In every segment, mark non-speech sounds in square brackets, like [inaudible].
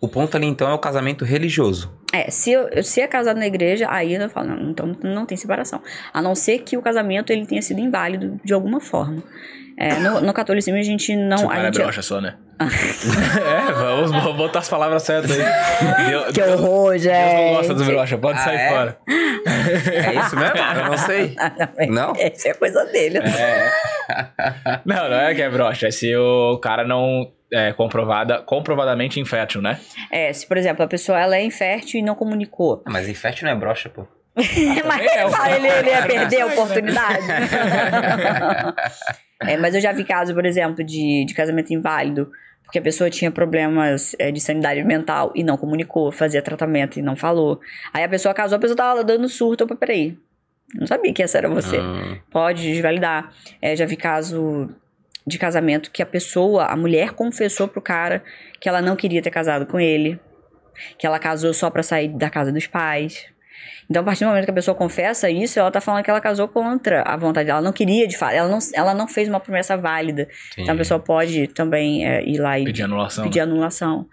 O ponto ali então é o casamento religioso. É, se, eu, se é casado na igreja, aí eu falo, não, então não tem separação. A não ser que o casamento ele tenha sido inválido de alguma forma. É, no, no, catolicismo a gente não. Seu tipo, a gente... é brocha só, né? Ah. [laughs] é, vamos botar as palavras certas aí. Deus, que horror, gente. Deus não gosta dos brocha, pode ah, sair é? fora. É isso mesmo? Eu não sei. [laughs] não, não? Essa é coisa dele. É. [laughs] não, não é que é brocha, É se o cara não é comprovada, comprovadamente infértil, né? É, se, por exemplo, a pessoa ela é infértil e não comunicou. Ah, mas infértil não é brocha pô. [laughs] mas ele, ele ia perder a oportunidade. [laughs] é, mas eu já vi casos, por exemplo, de, de casamento inválido, porque a pessoa tinha problemas é, de sanidade mental e não comunicou, fazia tratamento e não falou. Aí a pessoa casou, a pessoa tava dando surto. Opa, peraí, não sabia que essa era você. Ah. Pode desvalidar. É, já vi caso de casamento que a pessoa, a mulher confessou pro cara que ela não queria ter casado com ele, que ela casou só para sair da casa dos pais. Então, a partir do momento que a pessoa confessa isso, ela tá falando que ela casou contra a vontade dela. Ela não queria, de fato. Ela não, ela não fez uma promessa válida. Sim. Então, a pessoa pode também é, ir lá e pedir anulação. Pedir né? anulação.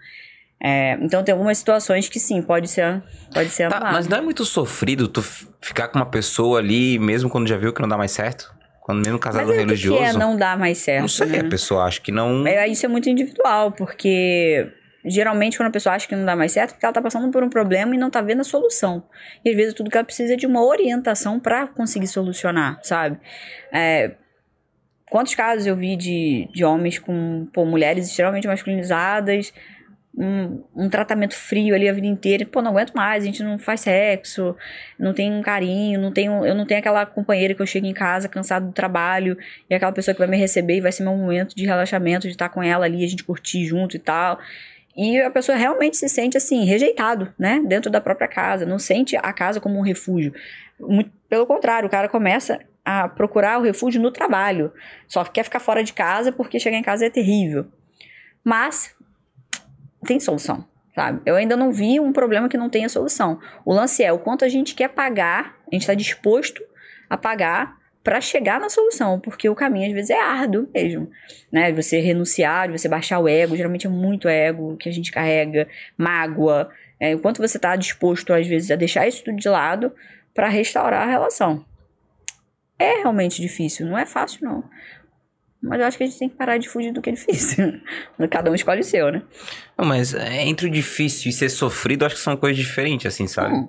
É, então tem algumas situações que sim, pode ser, pode ser tá, Mas não é muito sofrido tu ficar com uma pessoa ali, mesmo quando já viu que não dá mais certo? Quando mesmo casado mas é religioso. Que é não dá mais certo. Não sei, né? a pessoa acha que não. É, isso é muito individual, porque geralmente quando a pessoa acha que não dá mais certo, é porque ela tá passando por um problema e não tá vendo a solução. E às vezes tudo que ela precisa é de uma orientação para conseguir solucionar, sabe? É, quantos casos eu vi de, de homens com pô, mulheres extremamente masculinizadas, um, um, tratamento frio ali a vida inteira. Pô, não aguento mais, a gente não faz sexo, não tem um carinho, não tenho, eu não tenho aquela companheira que eu chego em casa cansado do trabalho e aquela pessoa que vai me receber e vai ser meu momento de relaxamento, de estar com ela ali, a gente curtir junto e tal. E a pessoa realmente se sente assim, rejeitado, né? Dentro da própria casa, não sente a casa como um refúgio. Muito, pelo contrário, o cara começa a procurar o refúgio no trabalho. Só quer ficar fora de casa porque chegar em casa é terrível. Mas tem solução, sabe? Eu ainda não vi um problema que não tenha solução. O lance é o quanto a gente quer pagar, a gente está disposto a pagar para chegar na solução, porque o caminho às vezes é árduo mesmo, né? Você renunciar, você baixar o ego, geralmente é muito ego que a gente carrega, mágoa, é, o quanto você está disposto às vezes a deixar isso tudo de lado para restaurar a relação. É realmente difícil, não é fácil não. Mas eu acho que a gente tem que parar de fugir do que é difícil. [laughs] Cada um escolhe o seu, né? Não, mas é, entre o difícil e ser sofrido, acho que são coisas diferentes, assim, sabe? Hum.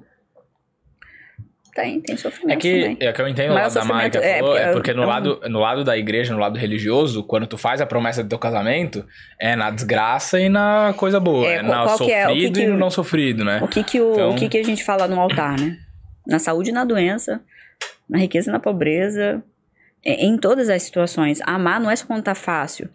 Tem, tem sofrimento. É que, também. é que eu entendo o lado da Mari que é, falou, é, é, é porque, no, eu... lado, no lado da igreja, no lado religioso, quando tu faz a promessa do teu casamento, é na desgraça e na coisa boa. É, é na sofrido que que que, e no não sofrido, né? O que que, o, então... o que que a gente fala no altar, né? Na saúde e na doença, na riqueza e na pobreza, é, em todas as situações. Amar não é só quando tá fácil.